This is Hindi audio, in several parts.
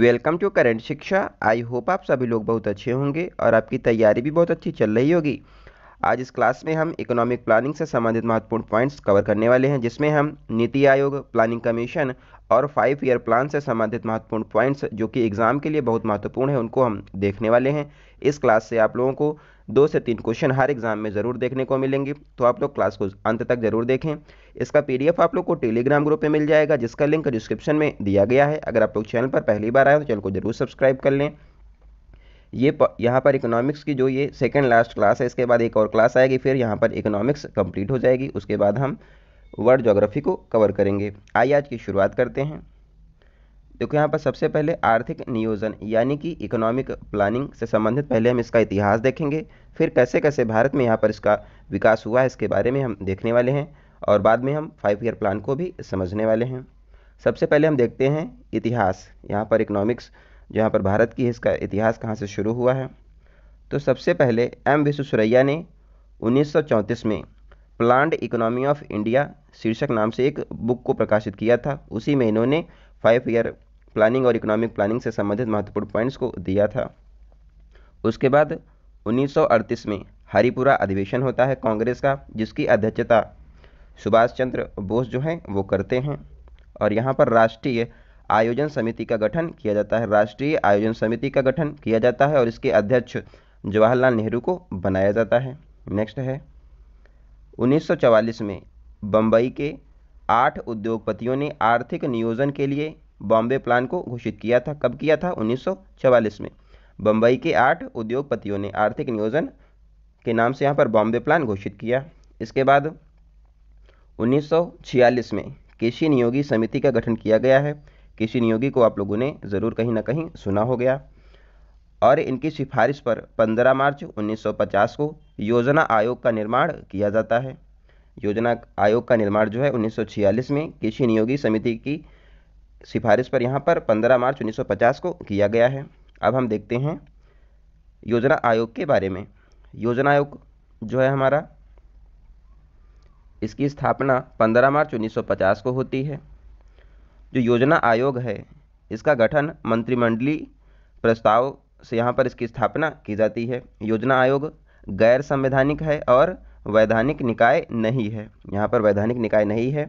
वेलकम टू करंट शिक्षा आई होप आप सभी लोग बहुत अच्छे होंगे और आपकी तैयारी भी बहुत अच्छी चल रही होगी आज इस क्लास में हम इकोनॉमिक प्लानिंग से संबंधित महत्वपूर्ण पॉइंट्स कवर करने वाले हैं जिसमें हम नीति आयोग प्लानिंग कमीशन और फाइव ईयर प्लान से संबंधित महत्वपूर्ण पॉइंट्स जो कि एग्ज़ाम के लिए बहुत महत्वपूर्ण है उनको हम देखने वाले हैं इस क्लास से आप लोगों को दो से तीन क्वेश्चन हर एग्ज़ाम में ज़रूर देखने को मिलेंगे तो आप लोग क्लास को अंत तक ज़रूर देखें इसका पी आप लोग को टेलीग्राम ग्रुप में मिल जाएगा जिसका लिंक डिस्क्रिप्शन में दिया गया है अगर आप लोग चैनल पर पहली बार आए तो चैनल को ज़रूर सब्सक्राइब कर लें ये यहाँ पर इकोनॉमिक्स की जो ये सेकेंड लास्ट क्लास है इसके बाद एक और क्लास आएगी फिर यहाँ पर इकोनॉमिक्स कंप्लीट हो जाएगी उसके बाद हम वर्ल्ड जोग्राफी को कवर करेंगे आइए आज की शुरुआत करते हैं देखो यहाँ पर सबसे पहले आर्थिक नियोजन यानी कि इकोनॉमिक प्लानिंग से संबंधित पहले हम इसका इतिहास देखेंगे फिर कैसे कैसे भारत में यहाँ पर इसका विकास हुआ है इसके बारे में हम देखने वाले हैं और बाद में हम फाइव ईयर प्लान को भी समझने वाले हैं सबसे पहले हम देखते हैं इतिहास यहाँ पर इकोनॉमिक्स जहाँ पर भारत की इसका इतिहास कहाँ से शुरू हुआ है तो सबसे पहले एम विश्वसुरैया ने 1934 में प्लान्ड इकोनॉमी ऑफ इंडिया शीर्षक नाम से एक बुक को प्रकाशित किया था उसी में इन्होंने फाइव ईयर प्लानिंग और इकोनॉमिक प्लानिंग से संबंधित महत्वपूर्ण पॉइंट्स को दिया था उसके बाद 1938 में हरिपुरा अधिवेशन होता है कांग्रेस का जिसकी अध्यक्षता सुभाष चंद्र बोस जो हैं वो करते हैं और यहाँ पर राष्ट्रीय आयोजन समिति का गठन किया जाता है राष्ट्रीय आयोजन समिति का गठन किया जाता है और इसके अध्यक्ष जवाहरलाल नेहरू को बनाया जाता है नेक्स्ट है 1944 में बम्बई के आठ उद्योगपतियों ने आर्थिक नियोजन के लिए बॉम्बे प्लान को घोषित किया था कब किया था 1944 में बम्बई के आठ उद्योगपतियों ने आर्थिक नियोजन के नाम से यहाँ पर बॉम्बे प्लान घोषित किया इसके बाद 1946 में कृषि नियोगी समिति का गठन किया गया है किसी नियोगी को आप लोगों ने ज़रूर कहीं ना कहीं सुना हो गया और इनकी सिफारिश पर 15 मार्च 1950 को योजना आयोग का निर्माण किया जाता है योजना आयोग का निर्माण जो है 1946 में कृषि नियोगी समिति की सिफारिश पर यहाँ पर 15 मार्च 1950 को किया गया है अब हम देखते हैं योजना आयोग के बारे में योजना आयोग जो है हमारा इसकी स्थापना 15 मार्च 1950 को होती है जो योजना आयोग है इसका गठन मंत्रिमंडली प्रस्ताव से यहाँ पर इसकी स्थापना की जाती है योजना आयोग गैर संवैधानिक है और वैधानिक निकाय नहीं है यहाँ पर वैधानिक निकाय नहीं है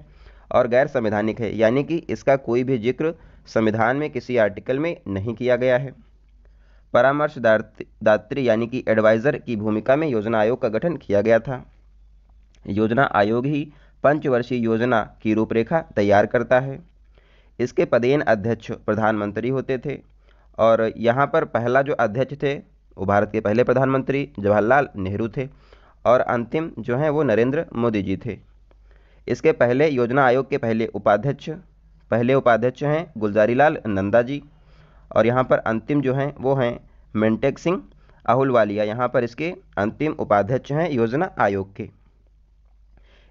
और गैर संवैधानिक है यानी कि इसका कोई भी जिक्र संविधान में किसी आर्टिकल में नहीं किया गया है परामर्श दात्री यानी कि एडवाइज़र की भूमिका में योजना आयोग का गठन किया गया था योजना आयोग ही पंचवर्षीय योजना की रूपरेखा तैयार करता है इसके पदेन अध्यक्ष प्रधानमंत्री होते थे और यहाँ पर पहला जो अध्यक्ष थे वो भारत के पहले प्रधानमंत्री जवाहरलाल नेहरू थे और अंतिम जो हैं वो नरेंद्र मोदी जी थे इसके पहले योजना आयोग के पहले उपाध्यक्ष पहले उपाध्यक्ष हैं गुलजारी लाल नंदा जी और यहाँ पर अंतिम जो हैं वो हैं मेंटेक सिंह अहुलवालिया यहाँ पर इसके अंतिम उपाध्यक्ष हैं योजना आयोग के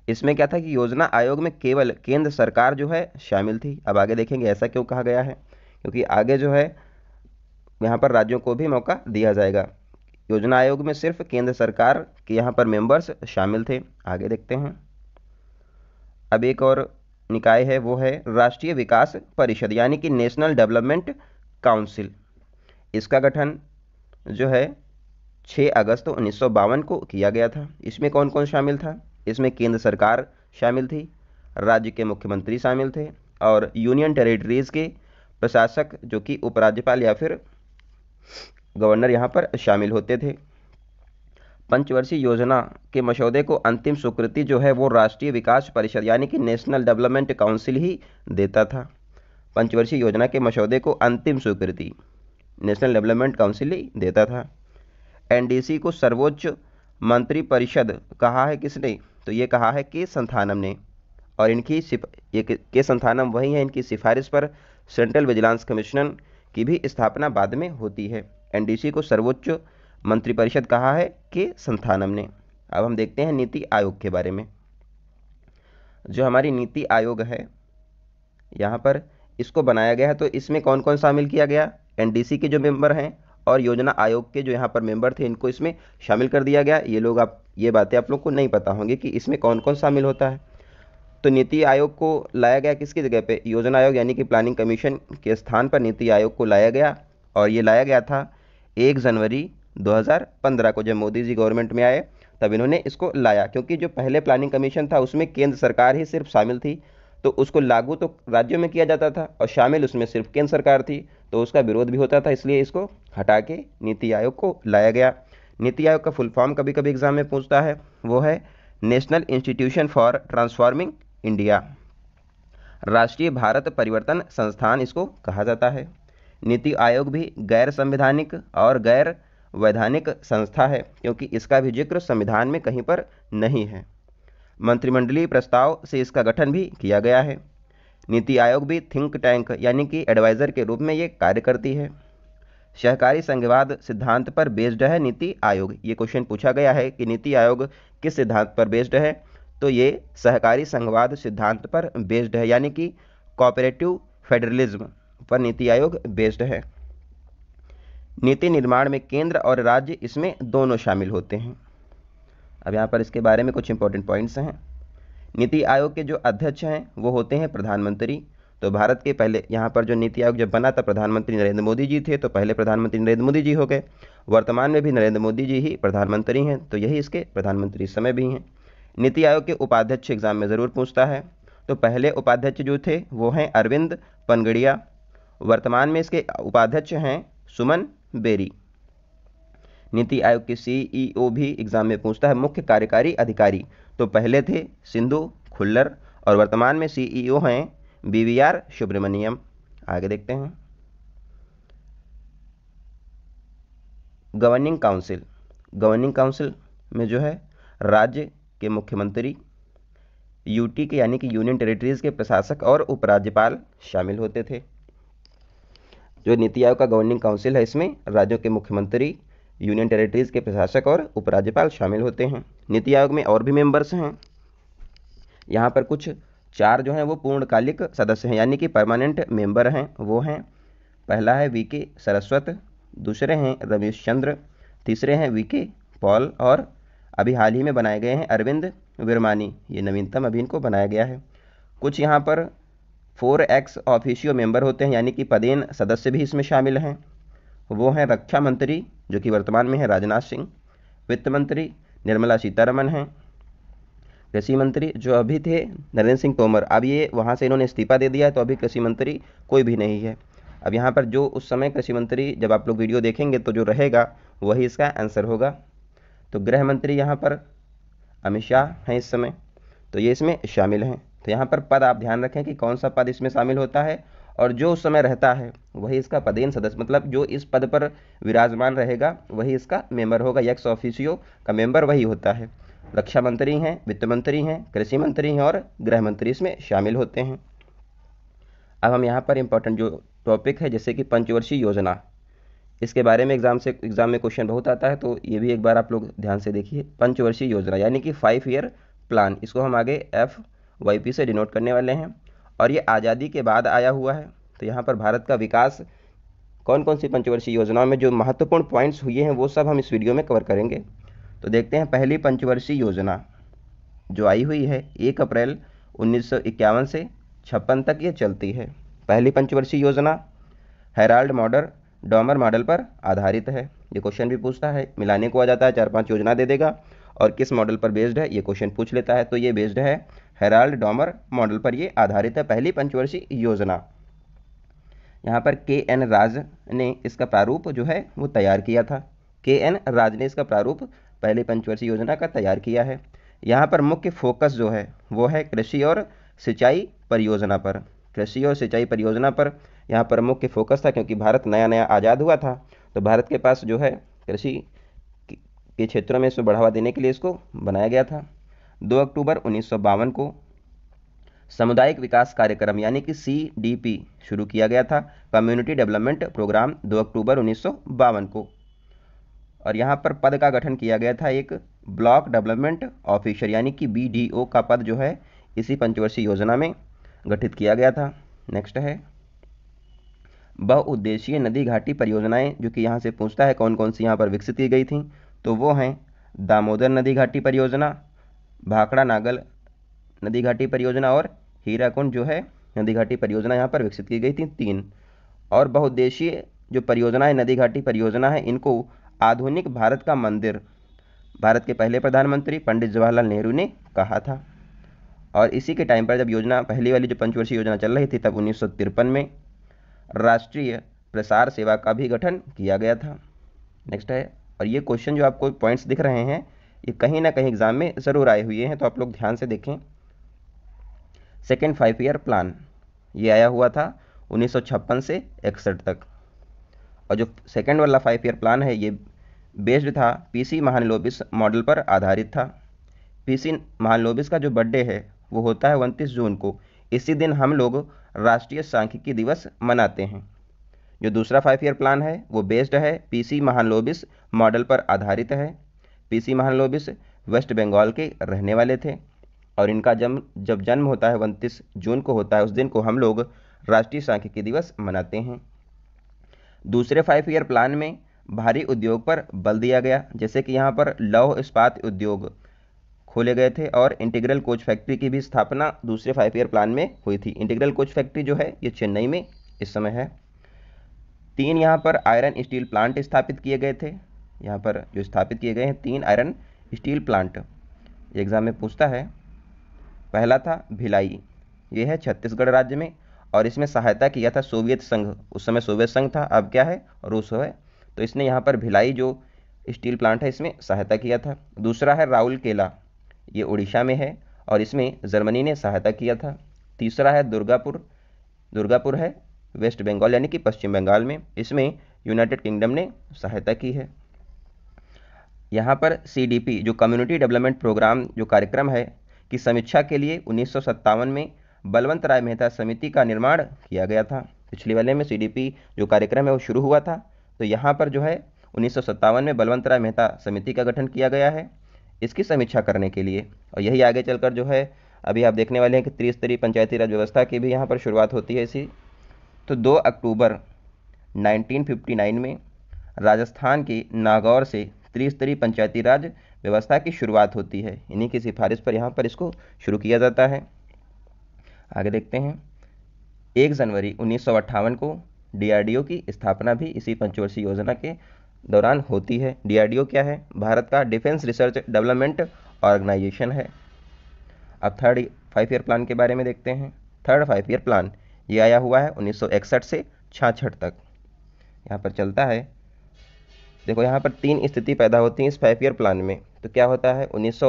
इसमें क्या था कि योजना आयोग में केवल केंद्र सरकार जो है शामिल थी अब आगे देखेंगे ऐसा क्यों कहा गया है क्योंकि आगे जो है यहाँ पर राज्यों को भी मौका दिया जाएगा योजना आयोग में सिर्फ केंद्र सरकार के यहाँ पर मेंबर्स शामिल थे आगे देखते हैं अब एक और निकाय है वो है राष्ट्रीय विकास परिषद यानी कि नेशनल डेवलपमेंट काउंसिल इसका गठन जो है 6 अगस्त उन्नीस को किया गया था इसमें कौन कौन शामिल था इसमें केंद्र सरकार शामिल थी राज्य के मुख्यमंत्री शामिल थे और यूनियन टेरिटरीज़ के प्रशासक जो कि उपराज्यपाल या फिर गवर्नर यहाँ पर शामिल होते थे पंचवर्षीय योजना के मसौदे को अंतिम स्वीकृति जो है वो राष्ट्रीय विकास परिषद यानी कि नेशनल डेवलपमेंट काउंसिल ही देता था पंचवर्षीय योजना के मसौदे को अंतिम स्वीकृति नेशनल डेवलपमेंट काउंसिल ही देता था एनडीसी को सर्वोच्च मंत्रिपरिषद कहा है किसने तो ये कहा है के संथानम ने और इनकी ये के संथानम वही है इनकी सिफारिश पर सेंट्रल विजिलेंस कमिश्नर की भी स्थापना बाद में होती है एनडीसी को सर्वोच्च मंत्रिपरिषद कहा है के संथानम ने अब हम देखते हैं नीति आयोग के बारे में जो हमारी नीति आयोग है यहाँ पर इसको बनाया गया है तो इसमें कौन कौन शामिल किया गया एनडीसी के जो मेंबर हैं और योजना आयोग के जो यहाँ पर मेंबर थे इनको इसमें शामिल कर दिया गया ये लोग आप ये बातें आप लोग को नहीं पता होंगे कि इसमें कौन कौन शामिल होता है तो नीति आयोग को लाया गया किसकी जगह पे योजना आयोग यानी कि प्लानिंग कमीशन के स्थान पर नीति आयोग को लाया गया और ये लाया गया था एक जनवरी 2015 को जब मोदी जी गवर्नमेंट में आए तब इन्होंने इसको लाया क्योंकि जो पहले प्लानिंग कमीशन था उसमें केंद्र सरकार ही सिर्फ शामिल थी तो उसको लागू तो राज्यों में किया जाता था और शामिल उसमें सिर्फ केंद्र सरकार थी तो उसका विरोध भी होता था इसलिए इसको हटा के नीति आयोग को लाया गया नीति आयोग का फुल फॉर्म कभी कभी एग्जाम में पूछता है वो है national institution for transforming India राष्ट्रीय भारत परिवर्तन संस्थान इसको कहा जाता है नीति आयोग भी गैर संवैधानिक और गैर वैधानिक संस्था है क्योंकि इसका भी जिक्र संविधान में कहीं पर नहीं है मंत्रिमंडलीय प्रस्ताव से इसका गठन भी किया गया है नीति आयोग भी थिंक टैंक यानी कि एडवाइज़र के रूप में ये कार्य करती है सहकारी संघवाद सिद्धांत पर बेस्ड है नीति आयोग ये क्वेश्चन पूछा गया है कि नीति आयोग किस सिद्धांत पर बेस्ड है तो ये सहकारी संघवाद सिद्धांत पर बेस्ड है यानी कि कॉपरेटिव फेडरलिज्म पर नीति आयोग बेस्ड है नीति निर्माण में केंद्र और राज्य इसमें दोनों शामिल होते हैं अब यहाँ पर इसके बारे में कुछ इंपॉर्टेंट पॉइंट्स हैं नीति आयोग के जो अध्यक्ष हैं वो होते हैं प्रधानमंत्री तो भारत के पहले यहाँ पर जो नीति आयोग जब बना था प्रधानमंत्री नरेंद्र मोदी जी थे तो पहले प्रधानमंत्री नरेंद्र मोदी जी हो गए वर्तमान में भी नरेंद्र मोदी जी ही प्रधानमंत्री हैं तो यही इसके प्रधानमंत्री समय भी हैं नीति आयोग के उपाध्यक्ष एग्जाम में ज़रूर पूछता है तो पहले उपाध्यक्ष जो थे वो हैं अरविंद पनगड़िया वर्तमान में इसके उपाध्यक्ष हैं सुमन बेरी नीति आयोग के सीईओ e भी एग्जाम में पूछता है मुख्य कार्यकारी अधिकारी तो पहले थे सिंधु खुल्लर और वर्तमान में सीईओ e हैं बीवीआर सुब्रमण्यम आगे देखते हैं गवर्निंग काउंसिल गवर्निंग काउंसिल में जो है राज्य के मुख्यमंत्री यूटी के यानी कि यूनियन टेरिटरीज़ के प्रशासक और उपराज्यपाल शामिल होते थे जो नीति आयोग का गवर्निंग काउंसिल है इसमें राज्यों के मुख्यमंत्री यूनियन टेरिटरीज़ के प्रशासक और उपराज्यपाल शामिल होते हैं नीति आयोग में और भी मेंबर्स हैं यहाँ पर कुछ चार जो हैं वो पूर्णकालिक सदस्य हैं यानी कि परमानेंट मेंबर हैं वो हैं पहला है वी के सरस्वत दूसरे हैं रमेश चंद्र तीसरे हैं वी के पॉल और अभी हाल ही में बनाए गए हैं अरविंद विरमानी ये नवीनतम अभी इनको बनाया गया है कुछ यहाँ पर फोर एक्स ऑफिशियो मेंबर होते हैं यानी कि पदेन सदस्य भी इसमें शामिल हैं वो हैं रक्षा मंत्री जो कि वर्तमान में है राजनाथ सिंह वित्त मंत्री निर्मला सीतारमन हैं कृषि मंत्री जो अभी थे नरेंद्र सिंह तोमर अब ये वहाँ से इन्होंने इस्तीफा दे दिया है तो अभी कृषि मंत्री कोई भी नहीं है अब यहाँ पर जो उस समय कृषि मंत्री जब आप लोग वीडियो देखेंगे तो जो रहेगा वही इसका आंसर होगा तो गृह मंत्री यहाँ पर अमित शाह हैं इस समय तो ये इसमें शामिल हैं तो यहाँ पर पद आप ध्यान रखें कि कौन सा पद इसमें शामिल होता है और जो उस समय रहता है वही इसका पदेन सदस्य मतलब जो इस पद पर विराजमान रहेगा वही इसका मेंबर होगा यक्स ऑफिसियो का मेंबर वही होता है रक्षा मंत्री हैं वित्त मंत्री हैं कृषि मंत्री हैं और गृह मंत्री इसमें शामिल होते हैं अब हम यहाँ पर इम्पोर्टेंट जो टॉपिक है जैसे कि पंचवर्षीय योजना इसके बारे में एग्ज़ाम से एग्ज़ाम में क्वेश्चन बहुत आता है तो ये भी एक बार आप लोग ध्यान से देखिए पंचवर्षीय योजना यानी कि फाइव ईयर प्लान इसको हम आगे एफ वाई पी से डिनोट करने वाले हैं और ये आज़ादी के बाद आया हुआ है तो यहाँ पर भारत का विकास कौन कौन सी पंचवर्षीय योजनाओं में जो महत्वपूर्ण पॉइंट्स हुए हैं वो सब हम इस वीडियो में कवर करेंगे तो देखते हैं पहली पंचवर्षीय योजना जो आई हुई है एक अप्रैल उन्नीस से छप्पन तक ये चलती है पहली पंचवर्षीय योजना हेराल्ड मॉडल डॉमर मॉडल पर आधारित है ये क्वेश्चन भी पूछता है मिलाने को आ जाता है चार पांच योजना दे देगा और किस मॉडल पर बेस्ड है ये क्वेश्चन पूछ लेता है तो ये बेस्ड है हेराल्ड डॉमर मॉडल पर ये आधारित है पहली पंचवर्षीय योजना यहाँ पर के एन राज ने इसका प्रारूप जो है वो तैयार किया था के एन राज ने इसका प्रारूप पहली पंचवर्षीय योजना का तैयार किया है यहाँ पर मुख्य फोकस जो है वो है कृषि और सिंचाई परियोजना पर कृषि और सिंचाई परियोजना पर यहाँ पर मुख्य फोकस था क्योंकि भारत नया नया आज़ाद हुआ था तो भारत के पास जो है कृषि के क्षेत्रों में इसको बढ़ावा देने के लिए इसको बनाया गया था दो अक्टूबर उन्नीस को सामुदायिक विकास कार्यक्रम यानी कि सी शुरू किया गया था कम्युनिटी डेवलपमेंट प्रोग्राम 2 अक्टूबर उन्नीस को और यहाँ पर पद का गठन किया गया था एक ब्लॉक डेवलपमेंट ऑफिसर यानी कि बी का पद जो है इसी पंचवर्षीय योजना में गठित किया गया था नेक्स्ट है बहुउद्देशीय नदी घाटी परियोजनाएं जो कि यहाँ से पूछता है कौन कौन सी यहाँ पर विकसित की गई थी तो वो हैं दामोदर नदी घाटी परियोजना भाखड़ा नागल नदी घाटी परियोजना और हीराकुंड जो है नदी घाटी परियोजना यहाँ पर विकसित की गई थी तीन और बहुउद्देशीय जो परियोजना है नदी घाटी परियोजना है इनको आधुनिक भारत का मंदिर भारत के पहले प्रधानमंत्री पंडित जवाहरलाल नेहरू ने कहा था और इसी के टाइम पर जब योजना पहली वाली जो पंचवर्षीय योजना चल रही थी तब उन्नीस में राष्ट्रीय प्रसार सेवा का भी गठन किया गया था नेक्स्ट है और ये क्वेश्चन जो आपको पॉइंट्स दिख रहे हैं ये कहीं ना कहीं एग्ज़ाम में ज़रूर आए हुए हैं तो आप लोग ध्यान से देखें सेकेंड फाइव ईयर प्लान ये आया हुआ था उन्नीस से इकसठ तक और जो सेकेंड वाला फाइव ईयर प्लान है ये बेस्ड था पीसी महानलोबिस मॉडल पर आधारित था पीसी महानलोबिस का जो बर्थडे है वो होता है उनतीस जून को इसी दिन हम लोग राष्ट्रीय सांख्यिकी दिवस मनाते हैं जो दूसरा फाइव ईयर प्लान है वो बेस्ड है पीसी महानलोबिस मॉडल पर आधारित है पीसी महानलोबिस वेस्ट बंगाल के रहने वाले थे और इनका जन्म जब जन्म होता है उनतीस जून को होता है उस दिन को हम लोग राष्ट्रीय सांख्यिकी दिवस मनाते हैं दूसरे फाइव ईयर प्लान में भारी उद्योग पर बल दिया गया जैसे कि यहाँ पर लौह इस्पात उद्योग खोले गए थे और इंटीग्रल कोच फैक्ट्री की भी स्थापना दूसरे फाइव ईयर प्लान में हुई थी इंटीग्रल कोच फैक्ट्री जो है ये चेन्नई में इस समय है तीन यहाँ पर आयरन स्टील प्लांट स्थापित किए गए थे यहाँ पर जो स्थापित किए गए हैं तीन आयरन स्टील प्लांट एग्जाम में पूछता है पहला था भिलाई ये है छत्तीसगढ़ राज्य में और इसमें सहायता किया था सोवियत संघ उस समय सोवियत संघ था अब क्या है रूस है तो इसने यहाँ पर भिलाई जो स्टील प्लांट है इसमें सहायता किया था दूसरा है राहुल केला ये उड़ीसा में है और इसमें जर्मनी ने सहायता किया था तीसरा है दुर्गापुर दुर्गापुर है वेस्ट बंगाल यानी कि पश्चिम बंगाल में इसमें यूनाइटेड किंगडम ने सहायता की है यहाँ पर सी जो कम्युनिटी डेवलपमेंट प्रोग्राम जो कार्यक्रम है की समीक्षा के लिए उन्नीस में बलवंत राय मेहता समिति का निर्माण किया गया था पिछले वाले में सी जो कार्यक्रम है वो शुरू हुआ था तो यहाँ पर जो है उन्नीस में बलवंत राय मेहता समिति का गठन किया गया है इसकी समीक्षा करने के लिए और यही आगे चलकर जो है अभी आप देखने वाले हैं कि त्रिस्तरीय पंचायती राज व्यवस्था की भी यहाँ पर शुरुआत होती है इसी तो 2 अक्टूबर 1959 में राजस्थान के नागौर से त्रिस्तरीय पंचायती राज व्यवस्था की शुरुआत होती है इन्हीं की सिफारिश पर यहाँ पर इसको शुरू किया जाता है आगे देखते हैं एक जनवरी उन्नीस को डीआरडीओ की स्थापना भी इसी पंचवर्षीय योजना के दौरान होती है डीआरडीओ क्या है भारत का डिफेंस रिसर्च डेवलपमेंट ऑर्गेनाइजेशन है अब थर्ड फाइव ईयर प्लान के बारे में देखते हैं थर्ड फाइव ईयर प्लान ये आया हुआ है 1961 से 66 तक यहाँ पर चलता है देखो यहाँ पर तीन स्थिति पैदा होती है इस फाइव ईयर प्लान में तो क्या होता है उन्नीस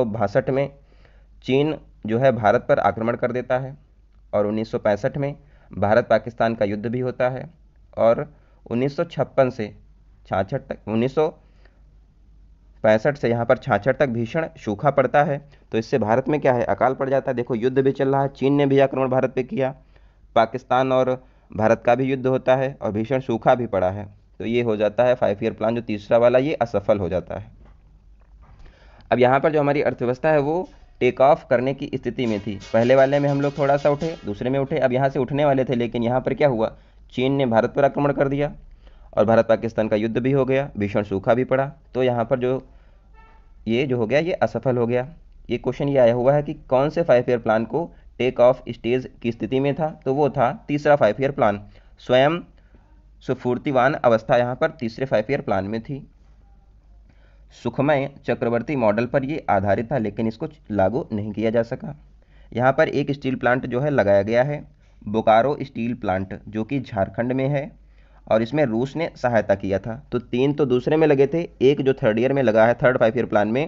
में चीन जो है भारत पर आक्रमण कर देता है और उन्नीस में भारत पाकिस्तान का युद्ध भी होता है और उन्नीस से छाछठ तक उन्नीस पैंसठ से यहाँ पर छाछठ तक भीषण सूखा पड़ता है तो इससे भारत में क्या है अकाल पड़ जाता है देखो युद्ध भी चल रहा है चीन ने भी आक्रमण भारत पे किया पाकिस्तान और भारत का भी युद्ध होता है और भीषण सूखा भी पड़ा है तो ये हो जाता है फाइव ईयर प्लान जो तीसरा वाला ये असफल हो जाता है अब यहाँ पर जो हमारी अर्थव्यवस्था है वो टेक ऑफ करने की स्थिति में थी पहले वाले में हम लोग थोड़ा सा उठे दूसरे में उठे अब यहाँ से उठने वाले थे लेकिन यहाँ पर क्या हुआ चीन ने भारत पर आक्रमण कर दिया और भारत पाकिस्तान का युद्ध भी हो गया भीषण सूखा भी पड़ा तो यहाँ पर जो ये जो हो गया ये असफल हो गया ये क्वेश्चन ये आया हुआ है कि कौन से फाइव ईयर प्लान को टेक ऑफ स्टेज की स्थिति में था तो वो था तीसरा फाइव ईयर प्लान स्वयं सुफूर्तिवान अवस्था यहाँ पर तीसरे फाइव ईयर प्लान में थी सुखमय चक्रवर्ती मॉडल पर ये आधारित था लेकिन इसको लागू नहीं किया जा सका यहाँ पर एक स्टील प्लांट जो है लगाया गया है बोकारो स्टील प्लांट जो कि झारखंड में है और इसमें रूस ने सहायता किया था तो तीन तो दूसरे में लगे थे एक जो थर्ड ईयर में लगा है थर्ड फाइव ईयर प्लान में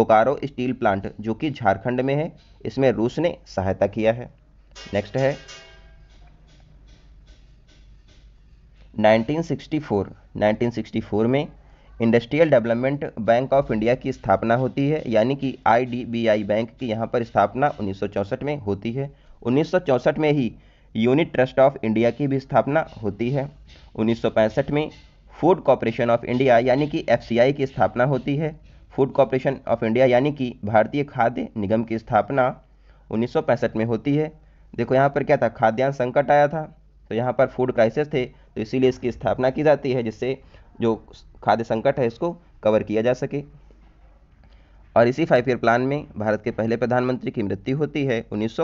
बोकारो स्टील प्लांट जो कि झारखंड में है इसमें रूस ने सहायता किया है नेक्स्ट है 1964 1964 में industrial development bank of India की स्थापना होती है यानी कि आईडीबीआई बैंक की यहाँ पर स्थापना उन्नीस में होती है उन्नीस में ही यूनिट ट्रस्ट ऑफ इंडिया की भी स्थापना होती है उन्नीस में फूड कॉरपोरेशन ऑफ इंडिया यानी कि एफ की स्थापना होती है फूड कॉरपोरेशन ऑफ इंडिया यानी कि भारतीय खाद्य निगम की स्थापना उन्नीस में होती है देखो यहाँ पर क्या था खाद्यान्न संकट आया था तो यहाँ पर फूड क्राइसिस थे तो इसीलिए इसकी स्थापना की जाती है जिससे जो खाद्य संकट है इसको कवर किया जा सके और इसी फाइव ईयर प्लान में भारत के पहले प्रधानमंत्री की मृत्यु होती है उन्नीस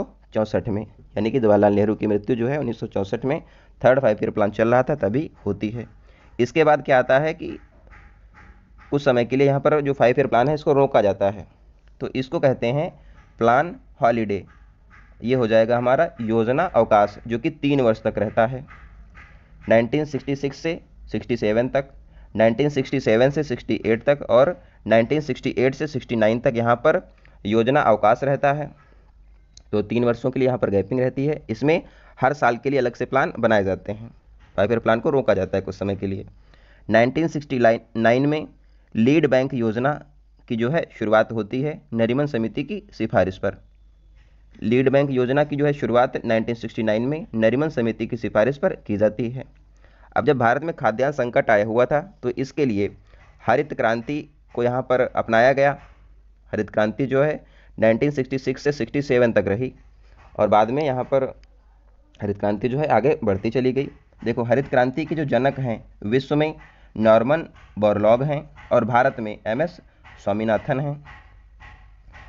में यानी कि जवाहरलाल नेहरू की मृत्यु जो है उन्नीस में थर्ड फाइव ईयर प्लान चल रहा था तभी होती है इसके बाद क्या आता है कि कुछ समय के लिए यहाँ पर जो फाइव ईयर प्लान है इसको रोका जाता है तो इसको कहते हैं प्लान हॉलीडे ये हो जाएगा हमारा योजना अवकाश जो कि तीन वर्ष तक रहता है 1966 से 67 तक 1967 से 68 तक और 1968 से 69 तक यहाँ पर योजना अवकाश रहता है तो तीन वर्षों के लिए यहाँ पर गैपिंग रहती है इसमें हर साल के लिए अलग से प्लान बनाए जाते हैं फाइव प्लान को रोका जाता है कुछ समय के लिए 1969 में लीड बैंक योजना की जो है शुरुआत होती है नरिमन समिति की सिफारिश पर लीड बैंक योजना की जो है शुरुआत 1969 में नरिमन समिति की सिफारिश पर की जाती है अब जब भारत में खाद्यान्न संकट आया हुआ था तो इसके लिए हरित क्रांति को यहाँ पर अपनाया गया हरित क्रांति जो है 1966 से 67 तक रही और बाद में यहाँ पर हरित क्रांति जो है आगे बढ़ती चली गई देखो हरित क्रांति के जो जनक हैं विश्व में नॉर्मन बोरलॉग हैं और भारत में एम एस स्वामीनाथन हैं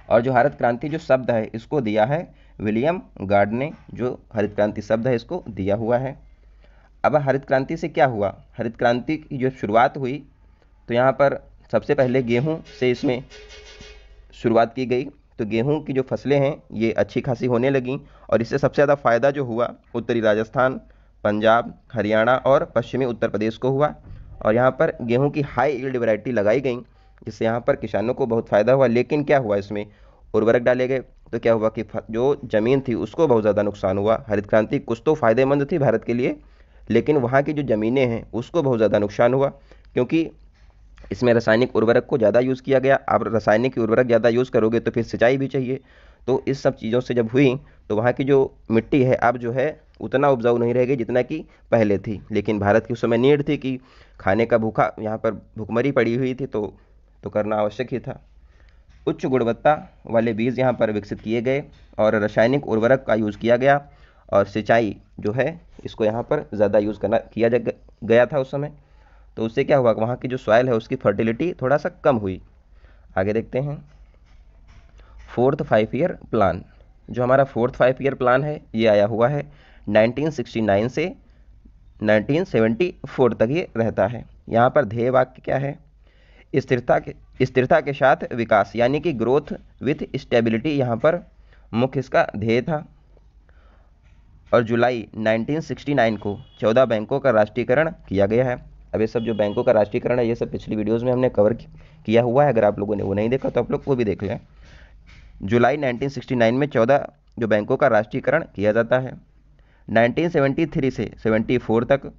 और जो हरित क्रांति जो शब्द है इसको दिया है विलियम गार्ड ने जो हरित क्रांति शब्द है इसको दिया हुआ है अब हरित क्रांति से क्या हुआ हरित क्रांति की जो शुरुआत हुई तो यहाँ पर सबसे पहले गेहूँ से इसमें शुरुआत की गई तो गेहूँ की जो फसलें हैं ये अच्छी खासी होने लगीं और इससे सबसे ज़्यादा फ़ायदा जो हुआ उत्तरी राजस्थान पंजाब हरियाणा और पश्चिमी उत्तर प्रदेश को हुआ और यहाँ पर गेहूँ की हाई ईल्ड वैरायटी लगाई गई जिससे यहाँ पर किसानों को बहुत फ़ायदा हुआ लेकिन क्या हुआ इसमें उर्वरक डाले गए तो क्या हुआ कि जो ज़मीन थी उसको बहुत ज़्यादा नुकसान हुआ हरित क्रांति कुछ तो फ़ायदेमंद थी भारत के लिए लेकिन वहाँ की जो ज़मीनें हैं उसको बहुत ज़्यादा नुकसान हुआ क्योंकि इसमें रासायनिक उर्वरक को ज़्यादा यूज़ किया गया आप रासायनिक उर्वरक ज़्यादा यूज़ करोगे तो फिर सिंचाई भी चाहिए तो इस सब चीज़ों से जब हुई तो वहाँ की जो मिट्टी है अब जो है उतना उपजाऊ नहीं रहेगी जितना कि पहले थी लेकिन भारत की उस समय नीड थी कि खाने का भूखा यहाँ पर भुखमरी पड़ी हुई थी तो तो करना आवश्यक ही था उच्च गुणवत्ता वाले बीज यहाँ पर विकसित किए गए और रासायनिक उर्वरक का यूज़ किया गया और सिंचाई जो है इसको यहाँ पर ज़्यादा यूज़ करना किया गया था उस समय तो उससे क्या हुआ वहाँ की जो सॉयल है उसकी फर्टिलिटी थोड़ा सा कम हुई आगे देखते हैं फोर्थ फाइव ईयर प्लान जो हमारा फोर्थ फाइव ईयर प्लान है ये आया हुआ है 1969 से 1974 तक ये रहता है यहाँ पर ध्येय वाक्य क्या है स्थिरता के स्थिरता के साथ विकास यानी कि ग्रोथ विथ स्टेबिलिटी यहाँ पर मुख्य इसका ध्येय था और जुलाई 1969 को 14 बैंकों का राष्ट्रीयकरण किया गया है अब ये सब जो बैंकों का राष्ट्रीयकरण है ये सब पिछली वीडियोस में हमने कवर किया हुआ है अगर आप लोगों ने वो नहीं देखा तो आप लोग वो भी देख लें जुलाई 1969 में 14 जो बैंकों का राष्ट्रीयकरण किया जाता है 1973 से 74 तक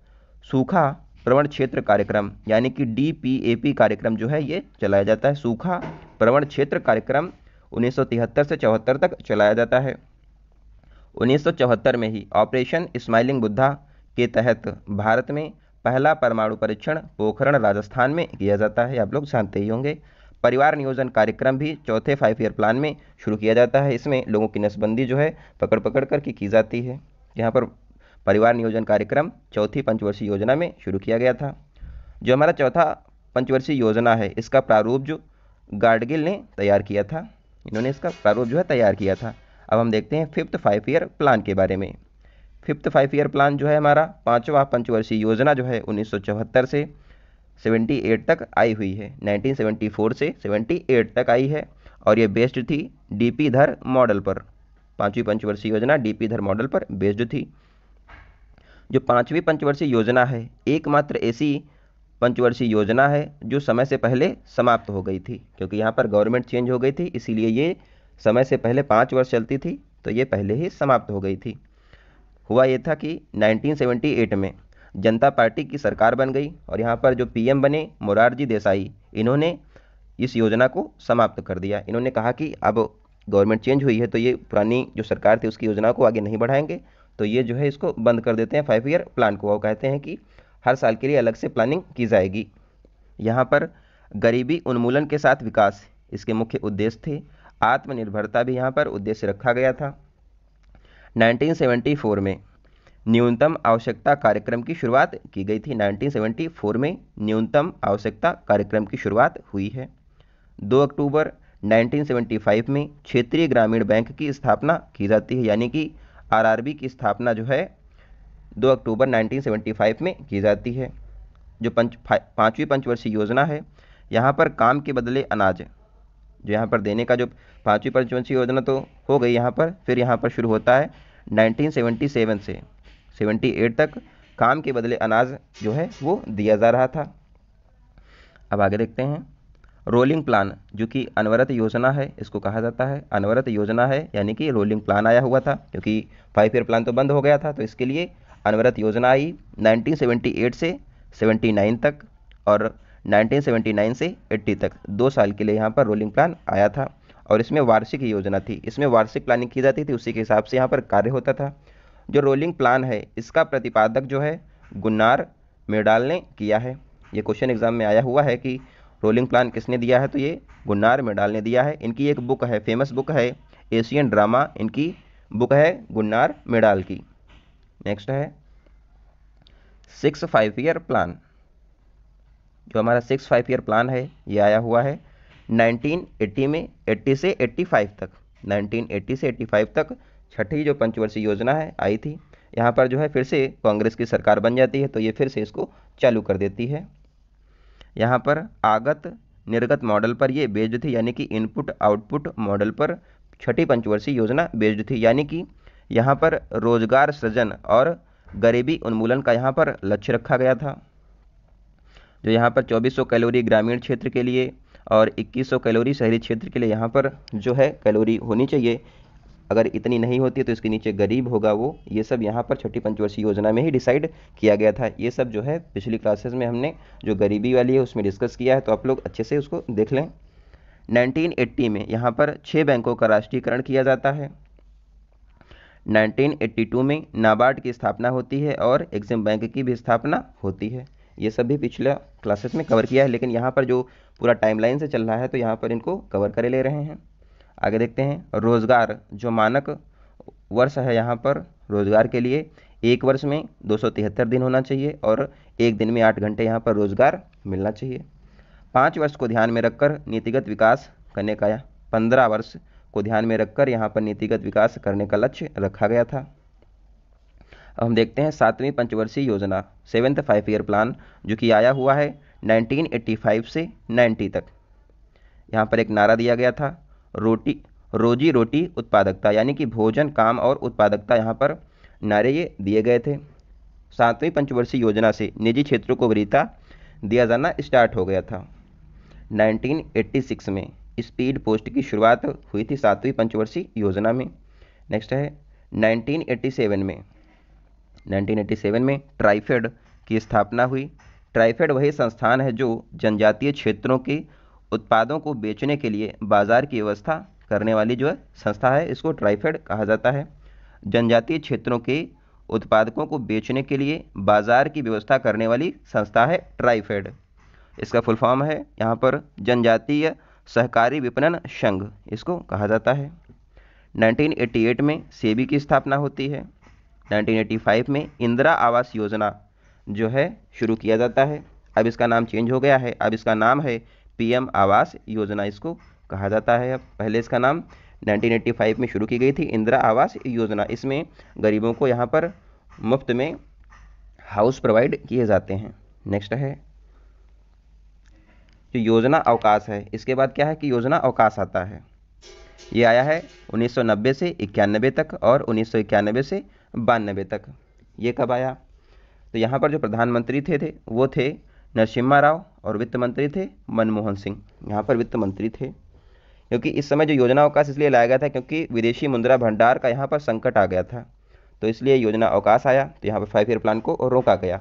सूखा प्रवण क्षेत्र कार्यक्रम यानी कि डी कार्यक्रम जो है ये चलाया जाता है सूखा प्रवण क्षेत्र कार्यक्रम 1973 से चौहत्तर तक चलाया जाता है 1974 में ही ऑपरेशन स्माइलिंग बुद्धा के तहत भारत में पहला परमाणु परीक्षण पोखरण राजस्थान में किया जाता है आप लोग जानते ही होंगे परिवार नियोजन कार्यक्रम भी चौथे फाइव ईयर प्लान में शुरू किया जाता है इसमें लोगों की नसबंदी जो है पकड़ पकड़ करके की जाती है यहाँ पर परिवार नियोजन कार्यक्रम चौथी पंचवर्षीय योजना में शुरू किया गया था जो हमारा चौथा पंचवर्षीय योजना है इसका प्रारूप जो गार्डगिल ने तैयार किया था इन्होंने इसका प्रारूप जो है तैयार किया था अब हम देखते हैं फिफ्थ फाइव ईयर प्लान के बारे में फिफ्थ फाइव ईयर प्लान जो है हमारा पाँचवा पंचवर्षीय योजना जो है उन्नीस से 78 तक आई हुई है 1974 से 78 तक आई है और ये बेस्ड थी डीपी धर मॉडल पर पाँचवीं पंचवर्षीय योजना डीपी धर मॉडल पर बेस्ड थी जो पाँचवीं पंचवर्षीय योजना है एकमात्र ऐसी पंचवर्षीय योजना है जो समय से पहले समाप्त हो गई थी क्योंकि यहाँ पर गवर्नमेंट चेंज हो गई थी इसीलिए ये समय से पहले पाँच वर्ष चलती थी तो ये पहले ही समाप्त हो गई थी हुआ ये था कि 1978 में जनता पार्टी की सरकार बन गई और यहाँ पर जो पीएम बने मोरारजी देसाई इन्होंने इस योजना को समाप्त कर दिया इन्होंने कहा कि अब गवर्नमेंट चेंज हुई है तो ये पुरानी जो सरकार थी उसकी योजना को आगे नहीं बढ़ाएंगे तो ये जो है इसको बंद कर देते हैं फाइव ईयर प्लान को और कहते हैं कि हर साल के लिए अलग से प्लानिंग की जाएगी यहाँ पर गरीबी उन्मूलन के साथ विकास इसके मुख्य उद्देश्य थे आत्मनिर्भरता भी यहाँ पर उद्देश्य रखा गया था 1974 में न्यूनतम आवश्यकता कार्यक्रम की शुरुआत की गई थी 1974 में न्यूनतम आवश्यकता कार्यक्रम की शुरुआत हुई है 2 अक्टूबर 1975 में क्षेत्रीय ग्रामीण बैंक की स्थापना की जाती है यानी कि आरआरबी की स्थापना जो है 2 अक्टूबर 1975 में की जाती है जो पंच पाँचवीं पंचवर्षीय योजना है यहाँ पर काम के बदले अनाज जो यहाँ पर देने का जो पाँचवीं पंचवर्षीय योजना तो हो गई यहाँ पर फिर यहाँ पर शुरू होता है 1977 से 78 तक काम के बदले अनाज जो है वो दिया जा रहा था अब आगे देखते हैं रोलिंग प्लान जो कि अनवरत योजना है इसको कहा जाता है अनवरत योजना है यानी कि रोलिंग प्लान आया हुआ था क्योंकि फाइव ईयर प्लान तो बंद हो गया था तो इसके लिए अनवरत योजना आई 1978 से 79 तक और 1979 से 80 तक दो साल के लिए यहाँ पर रोलिंग प्लान आया था और इसमें वार्षिक योजना थी इसमें वार्षिक प्लानिंग की जाती थी उसी के हिसाब से यहाँ पर कार्य होता था जो रोलिंग प्लान है इसका प्रतिपादक जो है गुन्नार मेडाल ने किया है ये क्वेश्चन एग्जाम में आया हुआ है कि रोलिंग प्लान किसने दिया है तो ये गुन्नार मेडाल ने दिया है इनकी एक बुक है फेमस बुक है एशियन ड्रामा इनकी बुक है गुन्नार मेडाल की नेक्स्ट है सिक्स फाइव ईयर प्लान जो हमारा सिक्स फाइव ईयर प्लान है ये आया हुआ है 1980 में 80 से 85 तक 1980 से 85 तक छठी जो पंचवर्षीय योजना है आई थी यहाँ पर जो है फिर से कांग्रेस की सरकार बन जाती है तो ये फिर से इसको चालू कर देती है यहाँ पर आगत निर्गत मॉडल पर ये बेस्ड थी यानी कि इनपुट आउटपुट मॉडल पर छठी पंचवर्षीय योजना बेस्ड थी यानी कि यहाँ पर रोजगार सृजन और गरीबी उन्मूलन का यहाँ पर लक्ष्य रखा गया था जो यहाँ पर 2400 कैलोरी ग्रामीण क्षेत्र के लिए और 2100 कैलोरी शहरी क्षेत्र के लिए यहाँ पर जो है कैलोरी होनी चाहिए अगर इतनी नहीं होती तो इसके नीचे गरीब होगा वो ये सब यहाँ पर छठी पंचवर्षीय योजना में ही डिसाइड किया गया था ये सब जो है पिछली क्लासेस में हमने जो गरीबी वाली है उसमें डिस्कस किया है तो आप लोग अच्छे से उसको देख लें 1980 में यहाँ पर छः बैंकों का राष्ट्रीयकरण किया जाता है 1982 में नाबार्ड की स्थापना होती है और एग्जिम बैंक की भी स्थापना होती है ये सब भी पिछले क्लासेस में कवर किया है लेकिन यहाँ पर जो पूरा टाइमलाइन से चल रहा है तो यहाँ पर इनको कवर करे ले रहे हैं आगे देखते हैं रोज़गार जो मानक वर्ष है यहाँ पर रोज़गार के लिए एक वर्ष में दो दिन होना चाहिए और एक दिन में आठ घंटे यहाँ पर रोज़गार मिलना चाहिए पाँच वर्ष को ध्यान में रखकर नीतिगत विकास करने का पंद्रह वर्ष को ध्यान में रखकर यहाँ पर नीतिगत विकास करने का लक्ष्य रखा गया था अब हम देखते हैं सातवीं पंचवर्षीय योजना सेवेंथ फाइव ईयर प्लान जो कि आया हुआ है 1985 से 90 तक यहाँ पर एक नारा दिया गया था रोटी रोजी रोटी उत्पादकता यानी कि भोजन काम और उत्पादकता यहाँ पर नारे ये दिए गए थे सातवीं पंचवर्षीय योजना से निजी क्षेत्रों को वरीता दिया जाना स्टार्ट हो गया था 1986 में स्पीड पोस्ट की शुरुआत हुई थी सातवीं पंचवर्षीय योजना में नेक्स्ट है 1987 में 1987 में ट्राइफेड की स्थापना हुई ट्राइफेड वही संस्थान है जो जनजातीय क्षेत्रों की उत्पादों को बेचने के लिए बाजार की व्यवस्था करने वाली जो है संस्था है इसको ट्राइफेड कहा जाता है जनजातीय क्षेत्रों के उत्पादकों को बेचने के लिए बाजार की व्यवस्था करने वाली संस्था है ट्राइफेड इसका फुल फॉर्म है यहाँ पर जनजातीय सहकारी विपणन संघ इसको कहा जाता है 1988 में सेबी की स्थापना होती है 1985 में इंदिरा आवास योजना जो है शुरू किया जाता है अब इसका नाम चेंज हो गया है अब इसका नाम है पीएम आवास योजना इसको कहा जाता है पहले इसका नाम 1985 में शुरू की गई थी इंदिरा आवास योजना इसमें गरीबों को यहाँ पर मुफ्त में हाउस प्रोवाइड किए जाते हैं नेक्स्ट है जो योजना अवकाश है इसके बाद क्या है कि योजना अवकाश आता है ये आया है 1990 से इक्यानबे तक और 1991 से बानबे तक ये कब आया तो यहाँ पर जो प्रधानमंत्री थे थे वो थे नरसिम्हा राव और वित्त मंत्री थे मनमोहन सिंह यहाँ पर वित्त मंत्री थे क्योंकि इस समय जो योजना अवकाश इसलिए लाया गया था क्योंकि विदेशी मुद्रा भंडार का यहाँ पर संकट आ गया था तो इसलिए योजना अवकाश आया तो यहाँ पर फाइव ईयर प्लान को रोका गया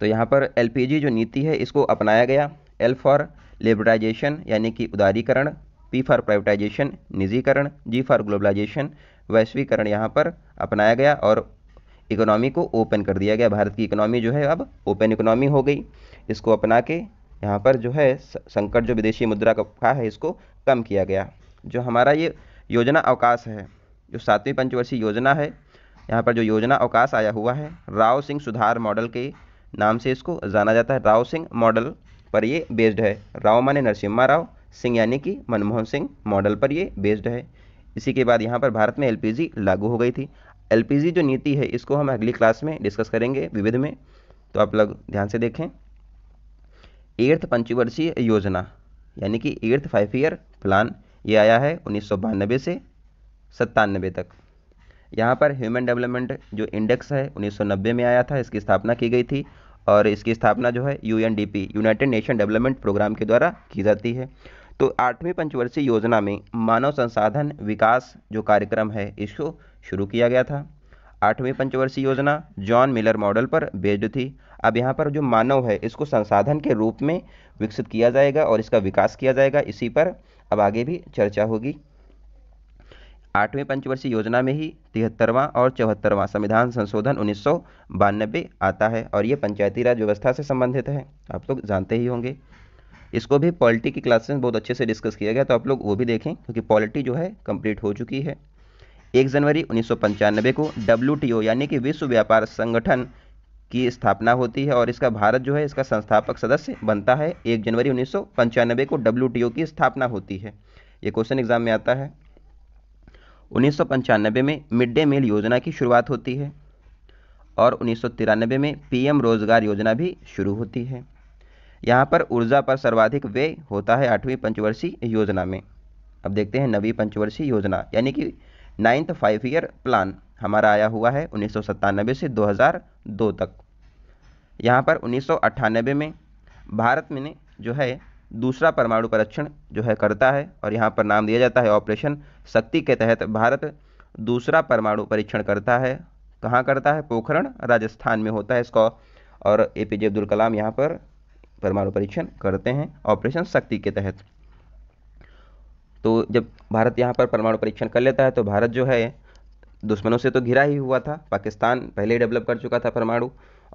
तो यहाँ पर एल जो नीति है इसको अपनाया गया एल फॉर लेबराइजेशन यानी कि उदारीकरण पी फॉर प्राइवेटाइजेशन निजीकरण जी फॉर ग्लोबलाइजेशन वैश्वीकरण यहाँ पर अपनाया गया और इकोनॉमी को ओपन कर दिया गया भारत की इकोनॉमी जो है अब ओपन इकोनॉमी हो गई इसको अपना के यहाँ पर जो है संकट जो विदेशी मुद्रा का है इसको कम किया गया जो हमारा ये योजना अवकाश है जो सातवीं पंचवर्षीय योजना है यहाँ पर जो योजना अवकाश आया हुआ है राव सिंह सुधार मॉडल के नाम से इसको जाना जाता है राव सिंह मॉडल पर ये बेस्ड है राव माने नरसिम्हा राव सिंह यानी कि मनमोहन सिंह मॉडल पर ये बेस्ड है इसी के बाद यहाँ पर भारत में एलपीजी लागू हो गई थी एल जो नीति है इसको हम अगली क्लास में डिस्कस करेंगे विविध में तो आप लोग ध्यान से देखें एर्थ पंचवर्षीय योजना यानी कि एर्थ फाइव ईयर प्लान ये आया है उन्नीस से सत्तानबे तक यहाँ पर ह्यूमन डेवलपमेंट जो इंडेक्स है 1990 में आया था इसकी स्थापना की गई थी और इसकी स्थापना जो है UNDP United Nation development programme के द्वारा की जाती है तो आठवीं पंचवर्षीय योजना में मानव संसाधन विकास जो कार्यक्रम है इसको शुरू किया गया था आठवीं पंचवर्षीय योजना जॉन मिलर मॉडल पर बेस्ड थी अब यहाँ पर जो मानव है इसको संसाधन के रूप में विकसित किया जाएगा और इसका विकास किया जाएगा इसी पर अब आगे भी चर्चा होगी आठवीं पंचवर्षीय योजना में ही तिहत्तरवां और चौहत्तरवां संविधान संशोधन उन्नीस आता है और ये पंचायती राज व्यवस्था से संबंधित है आप लोग जानते ही होंगे इसको भी पॉलिटी की क्लासेस बहुत अच्छे से डिस्कस किया गया तो आप लोग वो भी देखें क्योंकि पॉलिटी जो है कंप्लीट हो चुकी है एक जनवरी उन्नीस को डब्ल्यू यानी कि विश्व व्यापार संगठन की स्थापना होती है और इसका भारत जो है इसका संस्थापक सदस्य बनता है एक जनवरी उन्नीस को डब्ल्यू की स्थापना होती है ये क्वेश्चन एग्जाम में आता है उन्नीस में मिड डे मील योजना की शुरुआत होती है और उन्नीस में पीएम रोजगार योजना भी शुरू होती है यहाँ पर ऊर्जा पर सर्वाधिक व्यय होता है आठवीं पंचवर्षीय योजना में अब देखते हैं नवी पंचवर्षीय योजना यानी कि नाइन्थ फाइव ईयर प्लान हमारा आया हुआ है उन्नीस से 2002 तक यहाँ पर उन्नीस में भारत में जो है दूसरा परमाणु परीक्षण जो है करता है और यहाँ पर नाम दिया जाता है ऑपरेशन शक्ति के तहत भारत दूसरा परमाणु परीक्षण करता है कहाँ करता है पोखरण राजस्थान में होता है इसका और ए पी जे अब्दुल कलाम यहाँ पर परमाणु परीक्षण करते हैं ऑपरेशन शक्ति के तहत तो जब भारत यहाँ पर परमाणु परीक्षण कर लेता है तो भारत जो है दुश्मनों से तो घिरा ही हुआ था पाकिस्तान पहले ही डेवलप कर चुका था परमाणु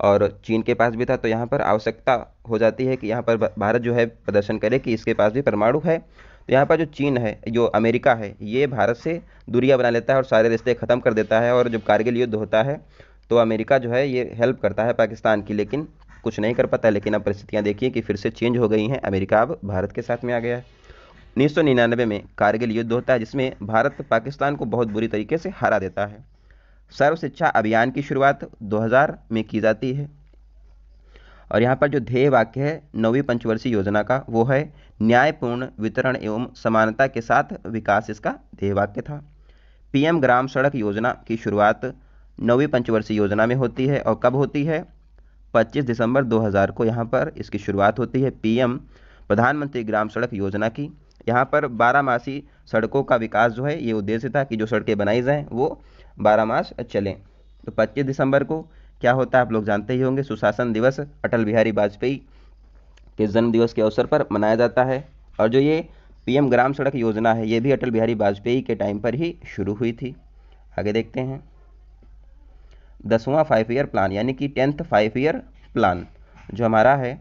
और चीन के पास भी था तो यहाँ पर आवश्यकता हो जाती है कि यहाँ पर भारत जो है प्रदर्शन करे कि इसके पास भी परमाणु है तो यहाँ पर जो चीन है जो अमेरिका है ये भारत से दूरियाँ बना लेता है और सारे रिश्ते ख़त्म कर देता है और जब कारगिल युद्ध होता है तो अमेरिका जो है ये हेल्प करता है पाकिस्तान की लेकिन कुछ नहीं कर पाता लेकिन अब परिस्थितियाँ देखिए कि फिर से चेंज हो गई हैं अमेरिका अब भारत के साथ में आ गया है उन्नीस में कारगिल युद्ध होता है जिसमें भारत पाकिस्तान को बहुत बुरी तरीके से हरा देता है सर्व शिक्षा अभियान की शुरुआत 2000 में की जाती है और यहाँ पर जो ध्येय वाक्य है नौवीं पंचवर्षीय योजना का वो है न्यायपूर्ण वितरण एवं समानता के साथ विकास इसका ध्येय वाक्य था पीएम ग्राम सड़क योजना की शुरुआत नौवीं पंचवर्षीय योजना में होती है और कब होती है 25 दिसंबर 2000 को यहाँ पर इसकी शुरुआत होती है पीएम प्रधानमंत्री ग्राम सड़क योजना की यहाँ पर मासी सड़कों का विकास जो है ये उद्देश्य था कि जो सड़कें बनाई जाएँ वो बारह मास चलें तो पच्चीस दिसंबर को क्या होता है आप लोग जानते ही होंगे सुशासन दिवस अटल बिहारी वाजपेयी के जन्म दिवस के अवसर पर मनाया जाता है और जो ये पीएम ग्राम सड़क योजना है ये भी अटल बिहारी वाजपेयी के टाइम पर ही शुरू हुई थी आगे देखते हैं दसवां फाइव ईयर प्लान यानी कि टेंथ फाइव ईयर प्लान जो हमारा है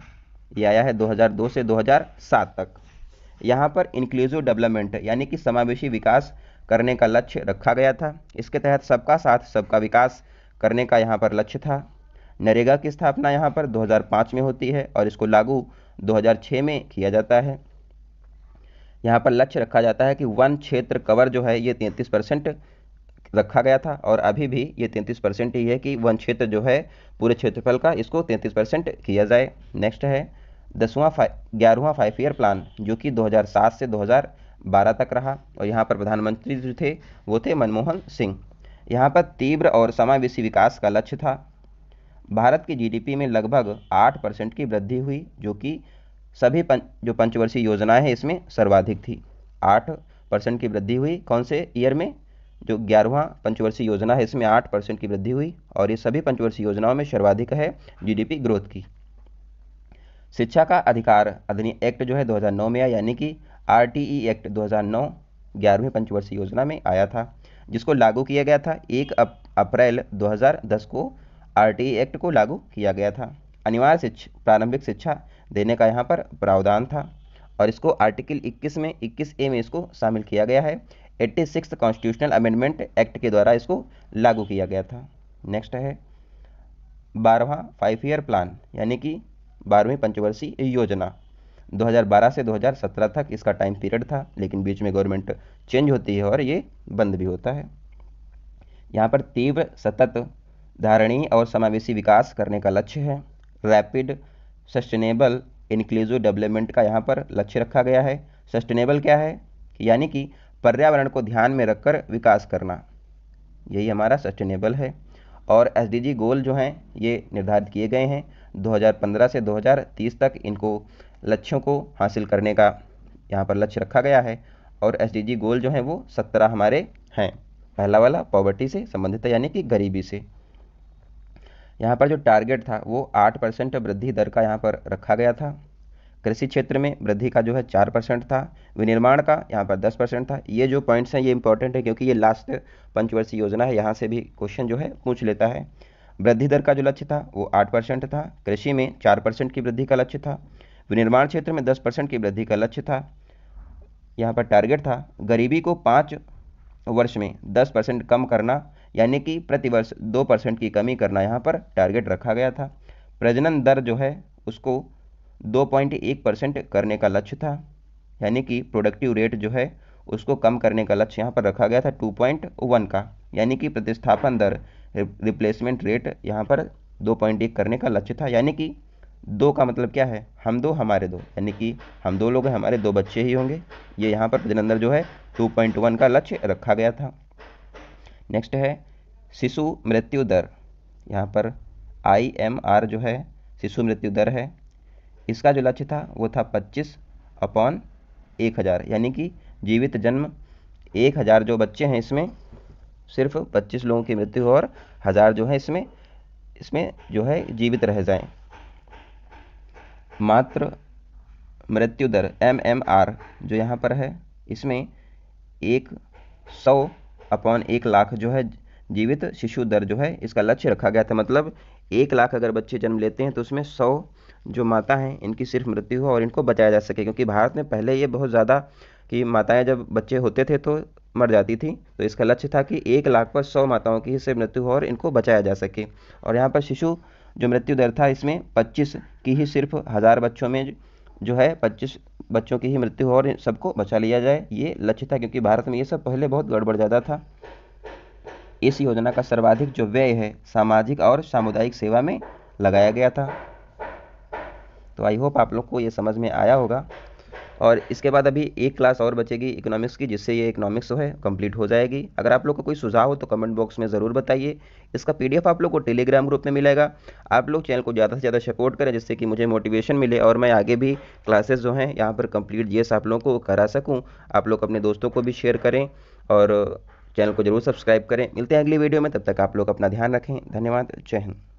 ये आया है 2002 से 2007 तक यहाँ पर इंक्लूसिव डेवलपमेंट यानी कि समावेशी विकास करने का लक्ष्य रखा गया था इसके तहत सबका साथ सबका विकास करने का यहाँ पर लक्ष्य था नरेगा की स्थापना यहाँ पर 2005 में होती है और इसको लागू 2006 में किया जाता है यहाँ पर लक्ष्य रखा जाता है कि वन क्षेत्र कवर जो है ये 33 परसेंट रखा गया था और अभी भी ये 33 परसेंट ही है कि वन क्षेत्र जो है पूरे क्षेत्रफल का इसको 33 परसेंट किया जाए नेक्स्ट है दसवां फाइ ग्यारहवा फाइव ईयर प्लान जो कि 2007 से 2012 तक रहा और यहाँ पर प्रधानमंत्री जो थे वो थे मनमोहन सिंह यहाँ पर तीव्र और समावेशी विकास का लक्ष्य था भारत की जीडीपी में लगभग आठ परसेंट की वृद्धि हुई जो कि सभी पं, जो पंचवर्षीय योजनाएँ हैं इसमें सर्वाधिक थी आठ परसेंट की वृद्धि हुई कौन से ईयर में जो ग्यारहवा पंचवर्षीय योजना है इसमें आठ परसेंट की वृद्धि हुई और ये सभी पंचवर्षीय योजनाओं में सर्वाधिक है जीडीपी ग्रोथ की शिक्षा का अधिकार अधिनियम एक्ट जो है 2009 में आया यानी कि आर एक्ट 2009 ग्यारहवीं पंचवर्षीय योजना में आया था जिसको लागू किया गया था एक अप्रैल 2010 को आर एक्ट को लागू किया गया था अनिवार्य शिक्षा प्रारंभिक शिक्षा देने का यहाँ पर प्रावधान था और इसको आर्टिकल 21 में 21 ए में इसको शामिल किया गया है eighty six constitutional amendment act के द्वारा इसको लागू किया गया था नेक्स्ट है बारहवा फाइव ईयर प्लान यानी कि बारहवीं पंचवर्षीय योजना 2012 से 2017 तक इसका टाइम पीरियड था लेकिन बीच में गवर्नमेंट चेंज होती है और ये बंद भी होता है यहाँ पर तीव्र सतत धारणीय और समावेशी विकास करने का लक्ष्य है रैपिड सस्टेनेबल इंक्लूसिव डेवलपमेंट का यहाँ पर लक्ष्य रखा गया है सस्टेनेबल क्या है यानी कि पर्यावरण को ध्यान में रखकर विकास करना यही हमारा सस्टेनेबल है और एस गोल जो हैं ये निर्धारित किए गए हैं 2015 से 2030 तक इनको लक्ष्यों को हासिल करने का यहाँ पर लक्ष्य रखा गया है और एस गोल जो हैं वो सत्रह हमारे हैं पहला वाला पॉवर्टी से संबंधित है यानी कि गरीबी से यहाँ पर जो टारगेट था वो आठ परसेंट वृद्धि दर का यहाँ पर रखा गया था कृषि क्षेत्र में वृद्धि का जो है चार परसेंट था विनिर्माण का यहाँ पर दस परसेंट था ये जो पॉइंट्स हैं ये इंपॉर्टेंट है क्योंकि ये लास्ट पंचवर्षीय योजना है यहाँ से भी क्वेश्चन जो है पूछ लेता है वृद्धि दर का जो लक्ष्य था वो आठ परसेंट था कृषि में चार परसेंट की वृद्धि का लक्ष्य था विनिर्माण क्षेत्र में दस परसेंट की वृद्धि का लक्ष्य था यहाँ पर टारगेट था गरीबी को पाँच वर्ष में दस परसेंट कम करना यानी कि प्रतिवर्ष दो परसेंट की कमी करना यहाँ पर टारगेट रखा गया था प्रजनन दर जो है उसको दो पॉइंट एक परसेंट करने का लक्ष्य था यानी कि प्रोडक्टिव रेट जो है उसको कम करने का लक्ष्य यहाँ पर रखा गया था टू पॉइंट वन का यानी कि प्रतिस्थापन दर रिप्लेसमेंट रेट यहाँ पर दो पॉइंट एक करने का लक्ष्य था यानी कि दो का मतलब क्या है हम दो हमारे दो यानी कि हम दो लोग हैं हमारे दो बच्चे ही होंगे ये यहाँ पर अंदर जो है टू पॉइंट वन का लक्ष्य रखा गया था नेक्स्ट है शिशु मृत्यु दर यहाँ पर आई एम आर जो है शिशु मृत्यु दर है इसका जो लक्ष्य था वो था पच्चीस अपॉन एक हज़ार यानी कि जीवित जन्म एक हज़ार जो बच्चे हैं इसमें सिर्फ 25 लोगों की मृत्यु हो और हज़ार जो है इसमें इसमें जो है जीवित रह जाएं मात्र मृत्यु दर एम एम आर जो यहाँ पर है इसमें एक सौ अपॉन एक लाख जो है जीवित शिशु दर जो है इसका लक्ष्य रखा गया था मतलब एक लाख अगर बच्चे जन्म लेते हैं तो उसमें सौ जो माता हैं इनकी सिर्फ मृत्यु हो और इनको बचाया जा सके क्योंकि भारत में पहले ये बहुत ज़्यादा कि माताएं जब बच्चे होते थे तो मर जाती थी तो इसका लक्ष्य था कि एक लाख पर सौ माताओं की ही मृत्यु हो और इनको बचाया जा सके और यहाँ पर शिशु जो मृत्यु दर था इसमें पच्चीस की ही सिर्फ हज़ार बच्चों में जो है पच्चीस बच्चों की ही मृत्यु हो और सबको बचा लिया जाए ये लक्ष्य था क्योंकि भारत में ये सब पहले बहुत गड़बड़ ज्यादा था इस योजना का सर्वाधिक जो व्यय है सामाजिक और सामुदायिक सेवा में लगाया गया था तो आई होप आप लोग को ये समझ में आया होगा और इसके बाद अभी एक क्लास और बचेगी इकोनॉमिक्स की जिससे ये इकोनॉमिक्स जो है कंप्लीट हो जाएगी अगर आप लोग को कोई सुझाव हो तो कमेंट बॉक्स में ज़रूर बताइए इसका पीडीएफ आप लोग को टेलीग्राम ग्रुप में मिलेगा आप लोग चैनल को ज़्यादा से ज़्यादा सपोर्ट करें जिससे कि मुझे मोटिवेशन मिले और मैं आगे भी क्लासेस जो हैं यहाँ पर कम्प्लीट जी आप लोगों को करा सकूँ आप लोग अपने दोस्तों को भी शेयर करें और चैनल को जरूर सब्सक्राइब करें मिलते हैं अगली वीडियो में तब तक आप लोग अपना ध्यान रखें धन्यवाद जय हिंद